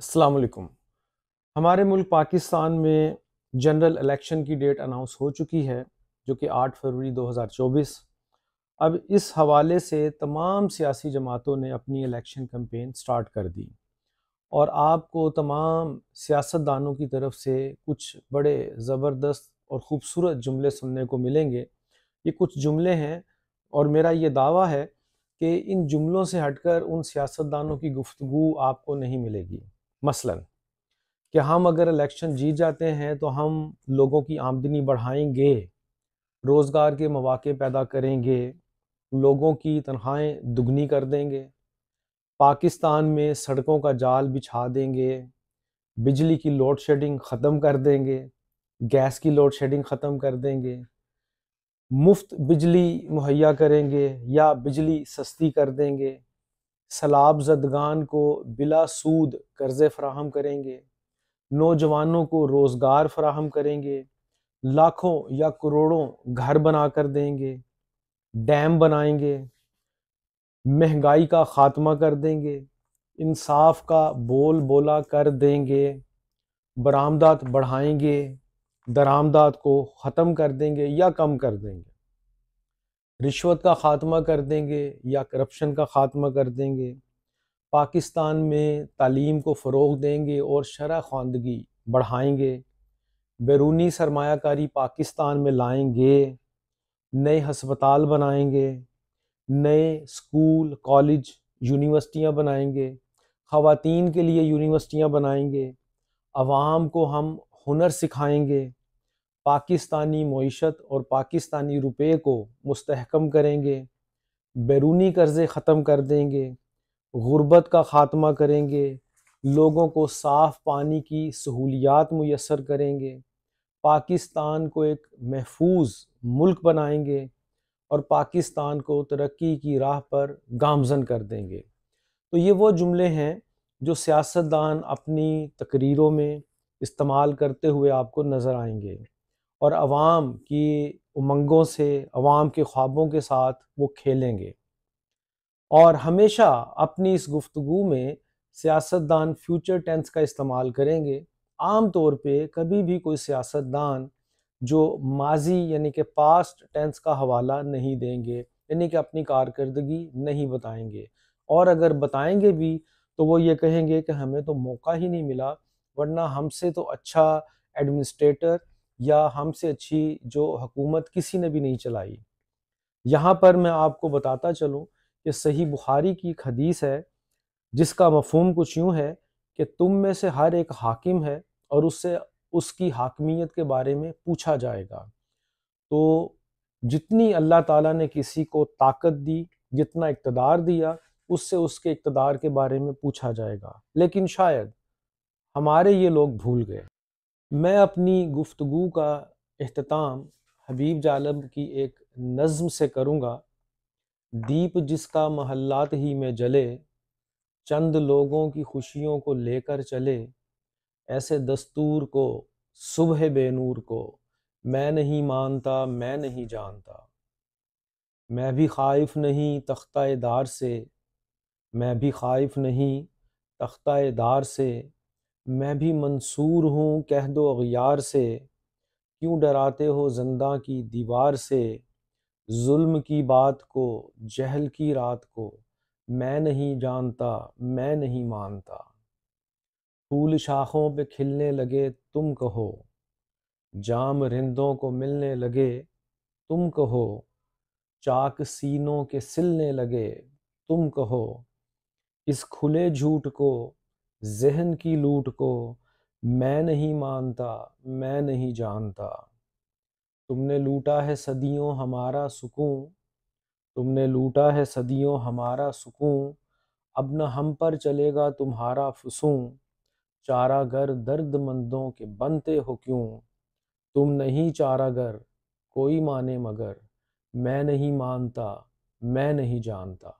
असलकुम हमारे मुल्क पाकिस्तान में जनरल इलेक्शन की डेट अनाउंस हो चुकी है जो कि 8 फरवरी 2024 अब इस हवाले से तमाम सियासी जमातों ने अपनी इलेक्शन कम्पेन स्टार्ट कर दी और आपको तमाम सियासतदानों की तरफ से कुछ बड़े ज़बरदस्त और ख़ूबसूरत जुमले सुनने को मिलेंगे ये कुछ जुमले हैं और मेरा ये दावा है कि इन जुमलों से हटकर उन सियासतदानों की गुफ्तु आपको नहीं मिलेगी मसलन कि हम अगर इलेक्शन जीत जाते हैं तो हम लोगों की आमदनी बढ़ाएंगे रोज़गार के मौाक़े पैदा करेंगे लोगों की तनख्वाहें दुगनी कर देंगे पाकिस्तान में सड़कों का जाल बिछा देंगे बिजली की लोड शेडिंग ख़त्म कर देंगे गैस की लोड शेडिंग ख़त्म कर देंगे मुफ्त बिजली मुहैया करेंगे या बिजली सस्ती कर देंगे सलाब जदगान को बिला सूद कर्ज़े फ्राहम करेंगे नौजवानों को रोज़गार फ्राहम करेंगे लाखों या करोड़ों घर बना कर देंगे डैम बनाएंगे महंगाई का ख़ात्मा कर देंगे इंसाफ का बोल बोला कर देंगे बरामदात बढ़ाएंगे दरामदात को ख़त्म कर देंगे या कम कर देंगे रिश्वत का ख़ात्मा कर देंगे या करप्शन का ख़ात्मा कर देंगे पाकिस्तान में तालीम को फ़रोग देंगे और शरह खानदगी बढ़ाएंगे बैरूनी सरमाकारी पाकिस्तान में लाएंगे नए हस्पताल बनाएंगे नए स्कूल कॉलेज यूनिवर्सिटियाँ बनाएंगे ख़वान के लिए यूनिवर्सिटियाँ बनाएंगे आवाम को हम हुनर सिखाएंगे पाकिस्तानी मीशत और पाकिस्तानी रुपये को मस्तकम करेंगे बैरूनी कर्ज़े ख़त्म कर देंगे गुरबत का ख़ात्मा करेंगे लोगों को साफ़ पानी की सहूलियात मैसर करेंगे पाकिस्तान को एक महफूज मुल्क बनाएंगे और पाकिस्तान को तरक्की की राह पर गामजन कर देंगे तो ये वो जुमले हैं जो सियासतदान अपनी तकरीरों में इस्तेमाल करते हुए आपको नज़र आएंगे और आवाम की उमंगों से आवाम के ख्वाबों के साथ वो खेलेंगे और हमेशा अपनी इस गुफ्तु में सियासतदान फ्यूचर टेंस का इस्तेमाल करेंगे आम तौर पे कभी भी कोई सियासतदान जो माजी यानी कि पास्ट टेंस का हवाला नहीं देंगे यानी कि अपनी कारकर्दगी नहीं बताएंगे और अगर बताएंगे भी तो वो ये कहेंगे कि हमें तो मौका ही नहीं मिला वरना हमसे तो अच्छा एडमिनिस्ट्रेटर या हमसे अच्छी जो हकूमत किसी ने भी नहीं चलाई यहाँ पर मैं आपको बताता चलूँ कि सही बुखारी की एक हदीस है जिसका मफहम कुछ यूँ है कि तुम में से हर एक हाकिम है और उससे उसकी हाकमियत के बारे में पूछा जाएगा तो जितनी अल्लाह ताला ने किसी को ताकत दी जितना इकतदार दिया उससे उसके इकतदार के बारे में पूछा जाएगा लेकिन शायद हमारे ये लोग भूल गए मैं अपनी गुफ्तु का अख्ताम हबीब जालब की एक नज़म से करूँगा दीप जिसका महल्लात ही में जले चंद लोगों की खुशियों को लेकर चले ऐसे दस्तूर को सुबह बेनूर को मैं नहीं मानता मैं नहीं जानता मैं भी खाइफ नहीं तख्ता दार से मैं भी खाइफ नहीं तख्ता दार से मैं भी मंसूर हूँ कह दो अगियार से क्यों डराते हो जिंदा की दीवार से जुल्म की बात को जहल की रात को मैं नहीं जानता मैं नहीं मानता फूल शाखों पे खिलने लगे तुम कहो जाम रिंदों को मिलने लगे तुम कहो चाक सीनों के सिलने लगे तुम कहो इस खुले झूठ को जहन की लूट को मैं नहीं मानता मैं नहीं जानता तुमने लूटा है सदियों हमारा सुकून तुमने लूटा है सदियों हमारा सुकून अब न हम पर चलेगा तुम्हारा फसूं चारागर मंदों के बनते हो क्यों तुम नहीं चारागर कोई माने मगर मैं नहीं मानता मैं नहीं जानता